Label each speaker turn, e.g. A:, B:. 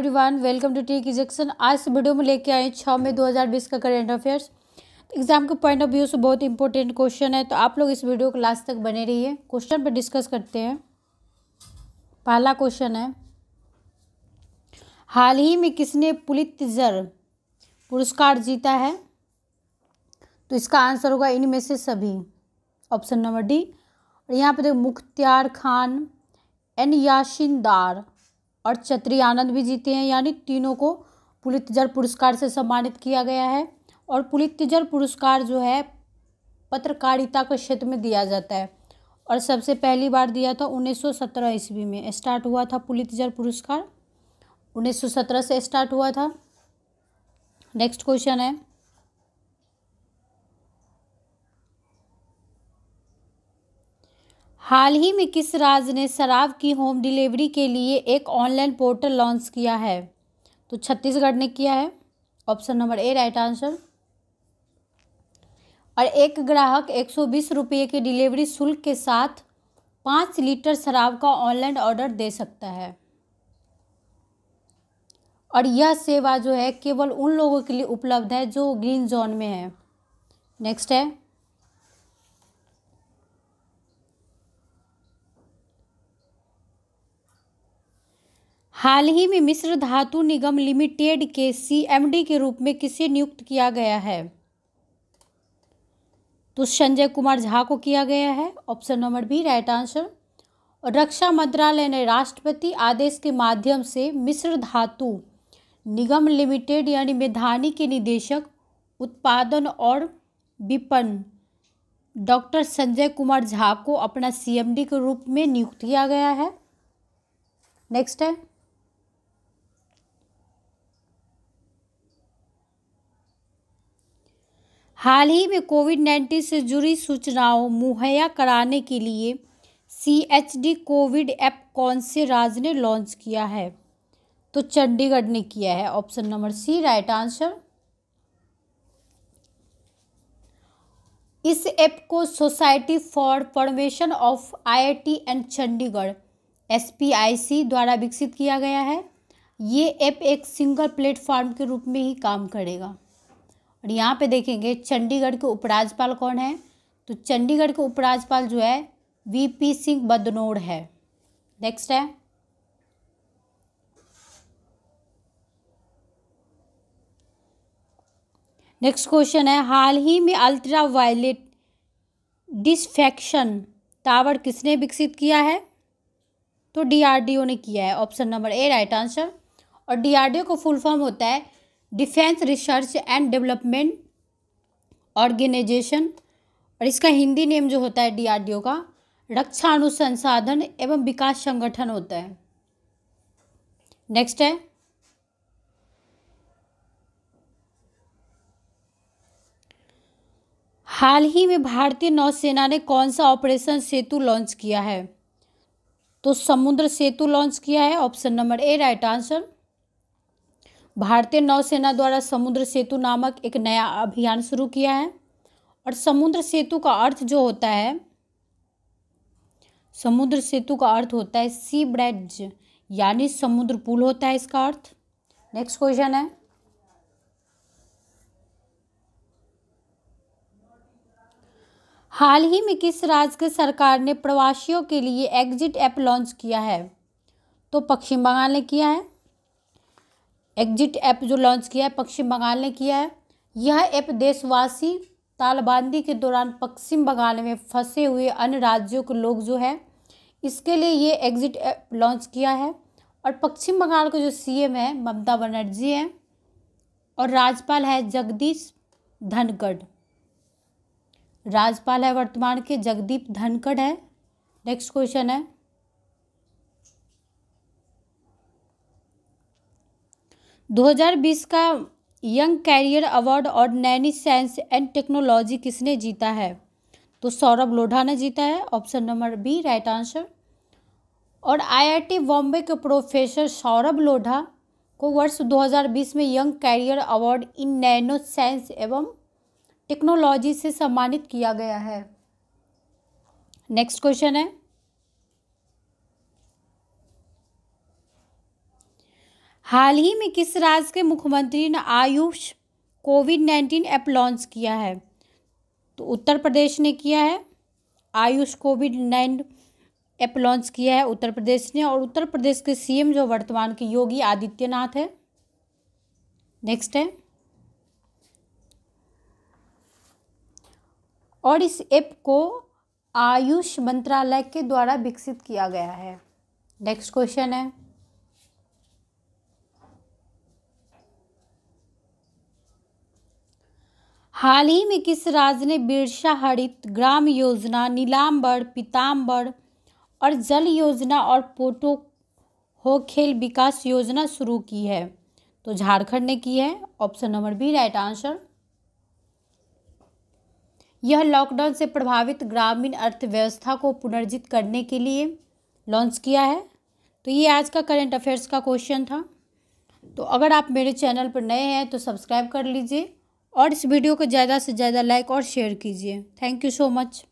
A: everyone welcome to T की आज इस वीडियो में लेके आए छः मई 2020 का करेंट अफेयर्स एग्जाम के पॉइंट ऑफ व्यू से बहुत इंपॉर्टेंट क्वेश्चन है तो आप लोग इस वीडियो को लास्ट तक बने रहिए क्वेश्चन पर डिस्कस करते हैं पहला क्वेश्चन है हाल ही में किसने पुलितजर पुरस्कार जीता है तो इसका आंसर होगा इनमें से सभी ऑप्शन नंबर डी और यहाँ पर देखो मुख्तियार खान एन याशिन और क्षत्रिय आनंद भी जीते हैं यानी तीनों को पुलितजर पुरस्कार से सम्मानित किया गया है और पुलितजर पुरस्कार जो है पत्रकारिता के क्षेत्र में दिया जाता है और सबसे पहली बार दिया था 1917 ईस्वी में स्टार्ट हुआ था पुलितजर पुरस्कार 1917 से स्टार्ट हुआ था नेक्स्ट क्वेश्चन है हाल ही में किस राज ने शराब की होम डिलीवरी के लिए एक ऑनलाइन पोर्टल लॉन्च किया है तो छत्तीसगढ़ ने किया है option number A right answer और एक ग्राहक एक सौ बीस रुपये के डिलीवरी शुल्क के साथ पाँच लीटर शराब का ऑनलाइन ऑर्डर दे सकता है और यह सेवा जो है केवल उन लोगों के लिए उपलब्ध है जो ग्रीन जोन में है नेक्स्ट है हाल ही में मिस्र धातु निगम लिमिटेड के सीएमडी के रूप में किसे नियुक्त किया गया है तो संजय कुमार झा को किया गया है option number B right answer और रक्षा मंत्रालय ने राष्ट्रपति आदेश के माध्यम से मिस्र धातु निगम लिमिटेड यानी मेधानी के निदेशक उत्पादन और विपणन डॉक्टर संजय कुमार झा को अपना सीएमडी के रूप में नियुक्त किया गया है नेक्स्ट है हाल ही में कोविड नाइन्टीन से जुड़ी सूचनाओं मुहैया कराने के लिए C H D Covid app कौन से राज्य ने लॉन्च किया है तो चंडीगढ़ ने किया है option number C right answer इस ऐप को society for formation of IIT and Chandigarh SPIC द्वारा विकसित किया गया है ये ऐप एक सिंगल प्लेटफॉर्म के रूप में ही काम करेगा और यहाँ पे देखेंगे चंडीगढ़ के उपराज्यपाल कौन है तो चंडीगढ़ के उपराज्यपाल जो है वी पी सिंह बदनोड़ है नेक्स्ट है नेक्स्ट क्वेश्चन है हाल ही में अल्ट्रा वायलेट डिसफेक्शन टावर किसने विकसित किया है तो डीआरडीओ ने किया है option number A right answer और डीआरडीओ को फुल फॉर्म होता है defence research and development organisation और इसका हिंदी नेम जो होता है डीआरडीओ का रक्षा अनुसंसाधन एवं विकास संगठन होता है नेक्स्ट है हाल ही में भारतीय नौसेना ने कौन सा ऑपरेशन सेतु लॉन्च किया है तो समुद्र सेतु लॉन्च किया है option number A right answer भारतीय नौसेना द्वारा समुद्र सेतु नामक एक नया अभियान शुरू किया है और समुद्र सेतु का अर्थ जो होता है समुद्र सेतु का अर्थ होता है सी ब्रिज यानी समुद्र पुल होता है इसका अर्थ नेक्स्ट क्वेश्चन है हाल ही में किस राज्य के सरकार ने प्रवासियों के लिए एग्जिट ऐप लॉन्च किया है तो पश्चिम बंगाल ने किया है एग्जिट ऐप जो लॉन्च किया है पश्चिम बंगाल ने किया है यह ऐप देशवासी तालबंदी के दौरान पश्चिम बंगाल में फंसे हुए अन्य राज्यों के लोग जो है इसके लिए ये एग्जिट ऐप लॉन्च किया है और पश्चिम बंगाल के जो सीएम है ममता बनर्जी है और राज्यपाल है जगदीश धनखड़ राज्यपाल है वर्तमान के जगदीप धनखड़ है नेक्स्ट क्वेश्चन है 2020 का यंग कैरियर अवार्ड और नैनी साइंस एंड टेक्नोलॉजी किसने जीता है तो सौरभ लोढ़ा ने जीता है option number B right answer और आईआईटी बॉम्बे के प्रोफेसर सौरभ लोढ़ा को वर्ष 2020 में young career award in nano science एवं टेक्नोलॉजी से सम्मानित किया गया है नेक्स्ट क्वेश्चन है हाल ही में किस राज्य के मुख्यमंत्री ने AYUSH Covid nineteen app launch किया है तो उत्तर प्रदेश ने किया है AYUSH Covid nine app launch किया है उत्तर प्रदेश ने और उत्तर प्रदेश के सीएम जो वर्तमान के योगी आदित्यनाथ है नेक्स्ट है और इस ऐप को आयुष मंत्रालय के द्वारा विकसित किया गया है नेक्स्ट क्वेश्चन है हाल ही में किस राज्य ने बिरसा हरित ग्राम योजना नीलाम्बर पीताम्बर और जल योजना और पोटो हो खेल विकास योजना शुरू की है तो झारखंड ने की है option number B right answer यह लॉकडाउन से प्रभावित ग्रामीण अर्थव्यवस्था को पुनर्जित करने के लिए लॉन्च किया है तो ये आज का करंट अफेयर्स का क्वेश्चन था तो अगर आप मेरे चैनल पर नए हैं तो सब्सक्राइब कर लीजिए और इस वीडियो को ज़्यादा से ज़्यादा लाइक और शेयर कीजिए थैंक यू सो मच